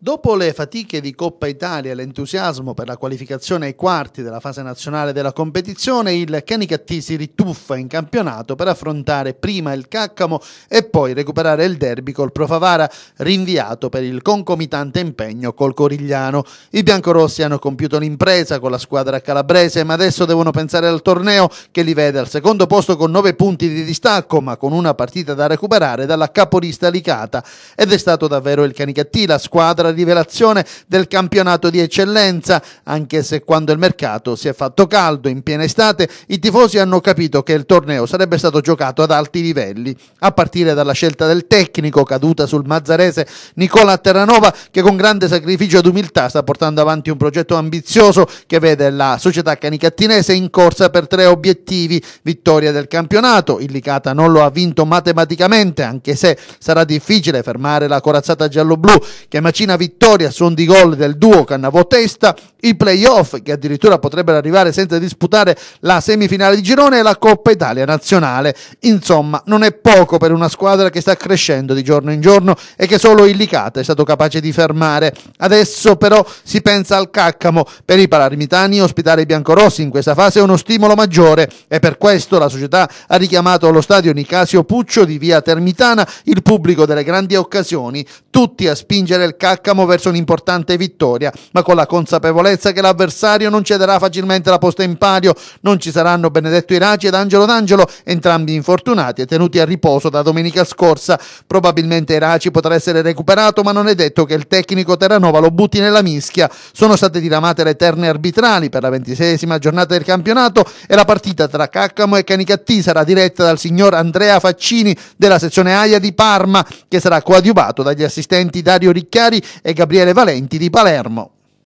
Dopo le fatiche di Coppa Italia e l'entusiasmo per la qualificazione ai quarti della fase nazionale della competizione, il Canicattì si rituffa in campionato per affrontare prima il Caccamo e poi recuperare il derby col Profavara, rinviato per il concomitante impegno col Corigliano. I biancorossi hanno compiuto l'impresa con la squadra calabrese, ma adesso devono pensare al torneo che li vede al secondo posto con nove punti di distacco, ma con una partita da recuperare dalla capolista Licata. Ed è stato davvero il Canicattì la squadra chiara rivelazione del campionato di eccellenza, anche se quando il mercato si è fatto caldo in piena estate, i tifosi hanno capito che il torneo sarebbe stato giocato ad alti livelli, a partire dalla scelta del tecnico caduta sul mazzarese Nicola Terranova, che con grande sacrificio ed umiltà sta portando avanti un progetto ambizioso che vede la società canicattinese in corsa per tre obiettivi, vittoria del campionato, il Licata non lo ha vinto matematicamente, anche se sarà difficile fermare la corazzata giallo-blu che macina vittoria a suon di gol del duo Cannavo testa i playoff che addirittura potrebbero arrivare senza disputare la semifinale di girone e la Coppa Italia nazionale. Insomma, non è poco per una squadra che sta crescendo di giorno in giorno e che solo il Licata è stato capace di fermare. Adesso però si pensa al Caccamo. Per i palarmitani ospitare i biancorossi in questa fase è uno stimolo maggiore e per questo la società ha richiamato allo stadio Nicasio Puccio di via Termitana il pubblico delle grandi occasioni, tutti a spingere il Caccamo Bergamo verso un'importante vittoria, ma con la consapevolezza che l'avversario non cederà facilmente la posta in palio. Non ci saranno Benedetto Iraci ed Angelo D'Angelo, entrambi infortunati e tenuti a riposo da domenica scorsa. Probabilmente Iraci potrà essere recuperato, ma non è detto che il tecnico Terranova lo butti nella mischia. Sono state diramate le terne arbitrali per la ventisesima giornata del campionato e la partita tra Caccamo e Canicattì sarà diretta dal signor Andrea Faccini della sezione AIA di Parma, che sarà coadiuvato dagli assistenti Dario Ricchiari e Gabriele Valenti di Palermo.